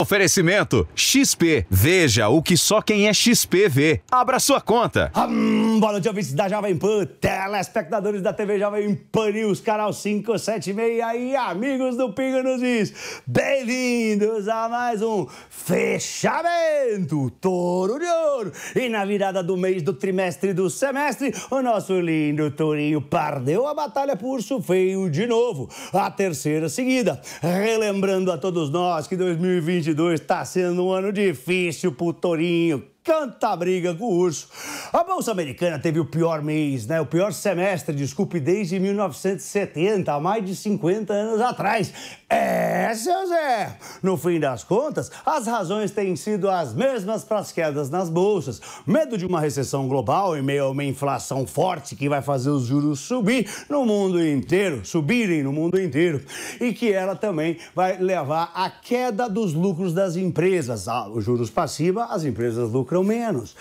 Oferecimento XP. Veja o que só quem é XP vê. Abra sua conta. Hum, boa noite, ouvintes da Jovem Pan, telespectadores da TV Jovem Pan News, canal 576 e amigos do Pingo nos Is. Bem-vindos a mais um fechamento Touro de Ouro. E na virada do mês, do trimestre, do semestre, o nosso lindo Tourinho perdeu a batalha por urso feio de novo. A terceira seguida. Relembrando a todos nós que 2020 2022 está sendo um ano difícil o Torinho tanta briga com o urso. A Bolsa Americana teve o pior mês, né? O pior semestre, desculpe, desde 1970, há mais de 50 anos atrás. É, seu Zé! No fim das contas, as razões têm sido as mesmas para as quedas nas bolsas. Medo de uma recessão global e meio a uma inflação forte que vai fazer os juros subir no mundo inteiro, subirem no mundo inteiro. E que ela também vai levar à queda dos lucros das empresas. Ah, os juros passiva, as empresas lucram ou menos.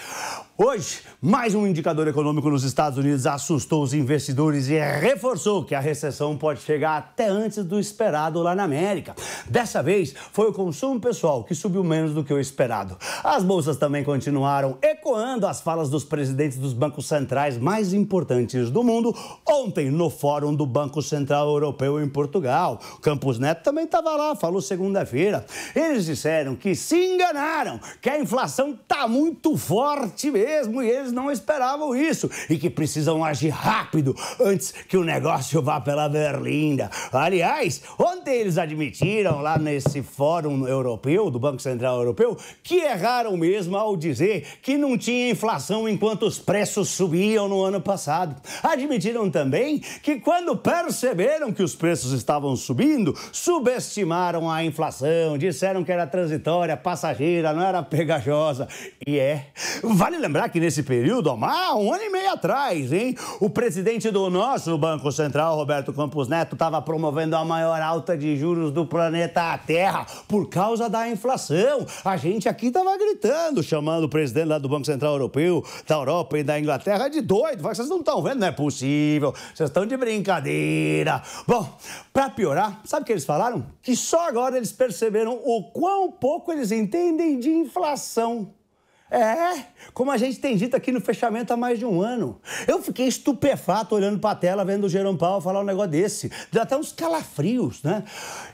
Hoje, mais um indicador econômico nos Estados Unidos assustou os investidores e reforçou que a recessão pode chegar até antes do esperado lá na América. Dessa vez, foi o consumo pessoal que subiu menos do que o esperado. As bolsas também continuaram ecoando as falas dos presidentes dos bancos centrais mais importantes do mundo ontem no Fórum do Banco Central Europeu em Portugal. Campos Neto também estava lá, falou segunda-feira. Eles disseram que se enganaram, que a inflação está muito forte mesmo mesmo e eles não esperavam isso e que precisam agir rápido antes que o negócio vá pela berlinda. Aliás, ontem eles admitiram lá nesse fórum europeu, do Banco Central Europeu, que erraram mesmo ao dizer que não tinha inflação enquanto os preços subiam no ano passado. Admitiram também que quando perceberam que os preços estavam subindo, subestimaram a inflação, disseram que era transitória, passageira, não era pegajosa. E é. Vale lembrar lembrar que nesse período, há um ano e meio atrás, hein, o presidente do nosso Banco Central, Roberto Campos Neto, estava promovendo a maior alta de juros do planeta Terra por causa da inflação. A gente aqui estava gritando, chamando o presidente lá do Banco Central Europeu, da Europa e da Inglaterra de doido. Vocês não estão vendo? Não é possível. Vocês estão de brincadeira. Bom, para piorar, sabe o que eles falaram? Que só agora eles perceberam o quão pouco eles entendem de inflação. É, como a gente tem dito aqui no fechamento há mais de um ano. Eu fiquei estupefato olhando para a tela, vendo o Jerome Powell falar um negócio desse. Deu até uns calafrios, né?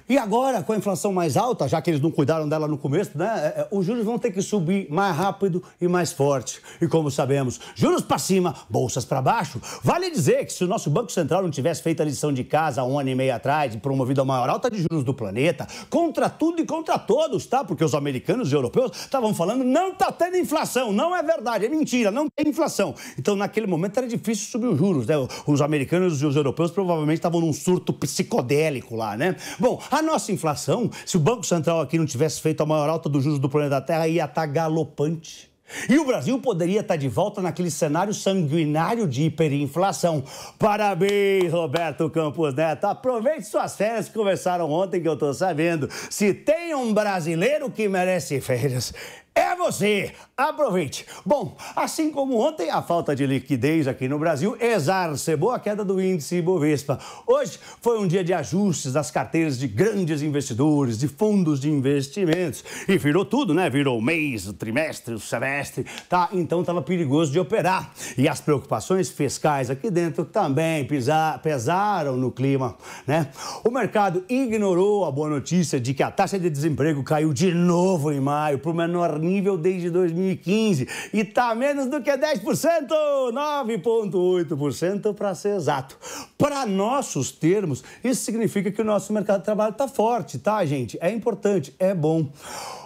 E agora, com a inflação mais alta, já que eles não cuidaram dela no começo, né? É, é, os juros vão ter que subir mais rápido e mais forte. E como sabemos, juros para cima, bolsas para baixo. Vale dizer que se o nosso Banco Central não tivesse feito a lição de casa há um ano e meio atrás e promovido a maior alta de juros do planeta, contra tudo e contra todos, tá? Porque os americanos e europeus estavam falando, não tá tendo inflação. Não é verdade, é mentira, não tem inflação. Então, naquele momento era difícil subir os juros, né? Os americanos e os europeus provavelmente estavam num surto psicodélico lá, né? Bom, a nossa inflação, se o Banco Central aqui não tivesse feito a maior alta dos juros do planeta Terra, ia estar tá galopante. E o Brasil poderia estar tá de volta naquele cenário sanguinário de hiperinflação. Parabéns, Roberto Campos Neto. Aproveite suas férias que começaram ontem, que eu estou sabendo. Se tem um brasileiro que merece férias, é você! aproveite. Bom, assim como ontem, a falta de liquidez aqui no Brasil exacerbou a queda do índice Bovespa. Hoje foi um dia de ajustes das carteiras de grandes investidores, de fundos de investimentos. E virou tudo, né? Virou o mês, o trimestre, o semestre, tá? Então estava perigoso de operar. E as preocupações fiscais aqui dentro também pesaram no clima, né? O mercado ignorou a boa notícia de que a taxa de desemprego caiu de novo em maio para o menor nível desde 2000 2015 e tá menos do que 10%, 9,8% para ser exato. Para nossos termos, isso significa que o nosso mercado de trabalho está forte, tá, gente? É importante, é bom.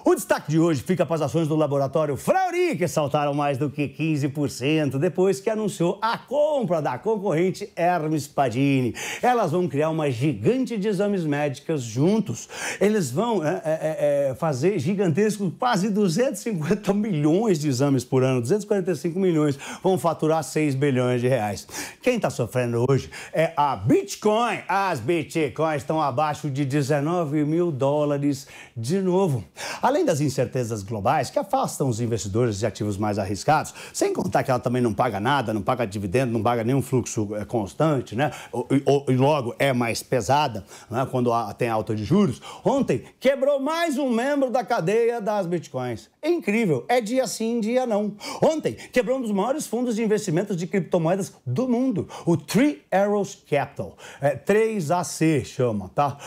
O destaque de hoje fica para as ações do laboratório Frauri, que saltaram mais do que 15% depois que anunciou a compra da concorrente Hermes Padini. Elas vão criar uma gigante de exames médicos juntos. Eles vão é, é, é, é fazer gigantescos, quase 250 milhões de exames por ano, 245 milhões, vão faturar 6 bilhões de reais. Quem está sofrendo hoje é a Bitcoin. As Bitcoins estão abaixo de 19 mil dólares de novo. Além Além das incertezas globais que afastam os investidores de ativos mais arriscados, sem contar que ela também não paga nada, não paga dividendo, não paga nenhum fluxo eh, constante, né? E, logo é mais pesada né? quando tem alta de juros. Ontem quebrou mais um membro da cadeia das bitcoins. É incrível, é dia sim, dia não. Ontem quebrou um dos maiores fundos de investimentos de criptomoedas do mundo, o Three Arrows Capital. É, 3AC chama, tá?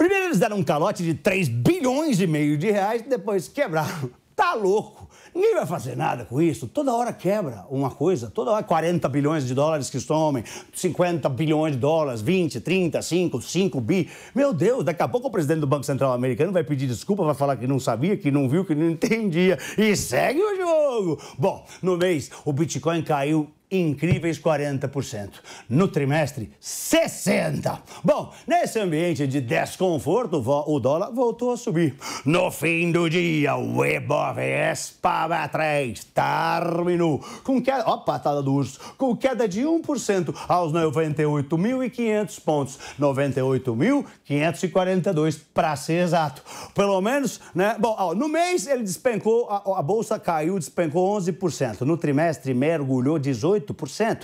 Primeiro eles deram um calote de 3 bilhões e meio de reais, depois quebraram. Tá louco. Ninguém vai fazer nada com isso. Toda hora quebra uma coisa. Toda hora 40 bilhões de dólares que somem, 50 bilhões de dólares, 20, 30, 5, 5 bi. Meu Deus, daqui a pouco o presidente do Banco Central americano vai pedir desculpa, vai falar que não sabia, que não viu, que não entendia. E segue o jogo. Bom, no mês o Bitcoin caiu incríveis 40%. No trimestre, 60%. Bom, nesse ambiente de desconforto, o dólar voltou a subir. No fim do dia, o Ibovespa para trás terminou com queda, ó, patada do urso, com queda de 1% aos 98.500 pontos. 98.542 para ser exato. Pelo menos, né? Bom, ó, no mês ele despencou, a, a bolsa caiu, despencou 11%. No trimestre, mergulhou 18 8%.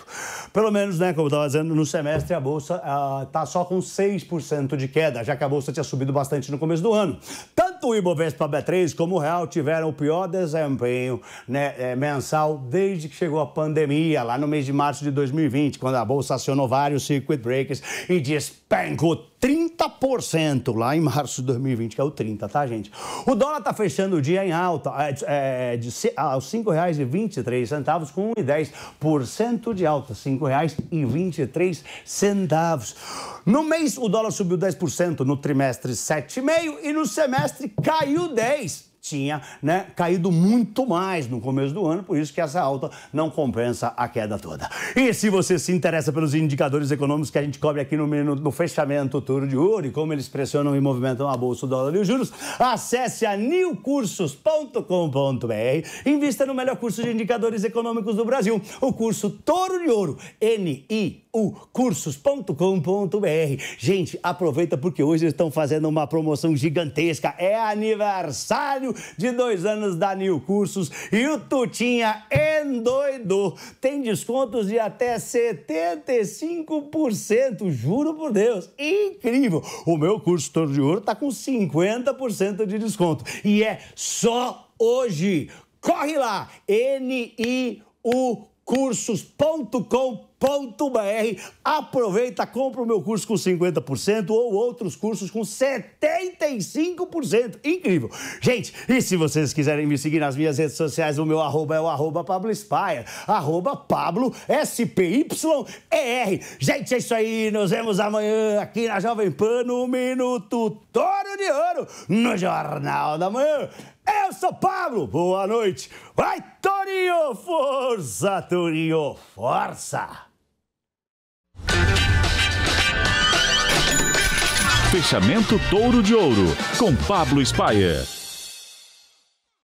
Pelo menos, né, como eu estava dizendo, no semestre a Bolsa está só com 6% de queda, já que a Bolsa tinha subido bastante no começo do ano. Tanto o Ibovespa B3 como o Real tiveram o pior desempenho né, é, mensal desde que chegou a pandemia, lá no mês de março de 2020, quando a Bolsa acionou vários circuit breakers e disse pegou 30% lá em março de 2020, que é o 30, tá, gente? O dólar tá fechando o dia em alta, é, de, aos R$ 5,23, com 1,10% de alta, R$ 5,23. No mês, o dólar subiu 10%, no trimestre 7,5% e no semestre caiu 10% tinha né, caído muito mais no começo do ano, por isso que essa alta não compensa a queda toda. E se você se interessa pelos indicadores econômicos que a gente cobre aqui no, menu do fechamento Tour de Ouro e como eles pressionam e movimentam a bolsa, do dólar e os juros, acesse a newcursos.com.br invista no melhor curso de indicadores econômicos do Brasil, o curso Touro de Ouro, n i u cursos.com.br Gente, aproveita porque hoje eles estão fazendo uma promoção gigantesca, é aniversário de dois anos da Nil Cursos e o Tutinha endoidou. Tem descontos de até 75%, juro por Deus. Incrível! O meu curso Toro de Ouro tá com 50% de desconto e é só hoje. Corre lá, niucursos.com.br br Aproveita, compra o meu curso com 50% ou outros cursos com 75%. Incrível. Gente, e se vocês quiserem me seguir nas minhas redes sociais, o meu arroba é o arroba Pablo Spire, arroba Pablo S-P-Y-E-R. Gente, é isso aí. Nos vemos amanhã aqui na Jovem Pan no Minuto Toro de Ouro, no Jornal da Manhã. Eu sou Pablo, boa noite. Vai, Torinho, força, Torinho, força. Fechamento Touro de Ouro, com Pablo Spayer.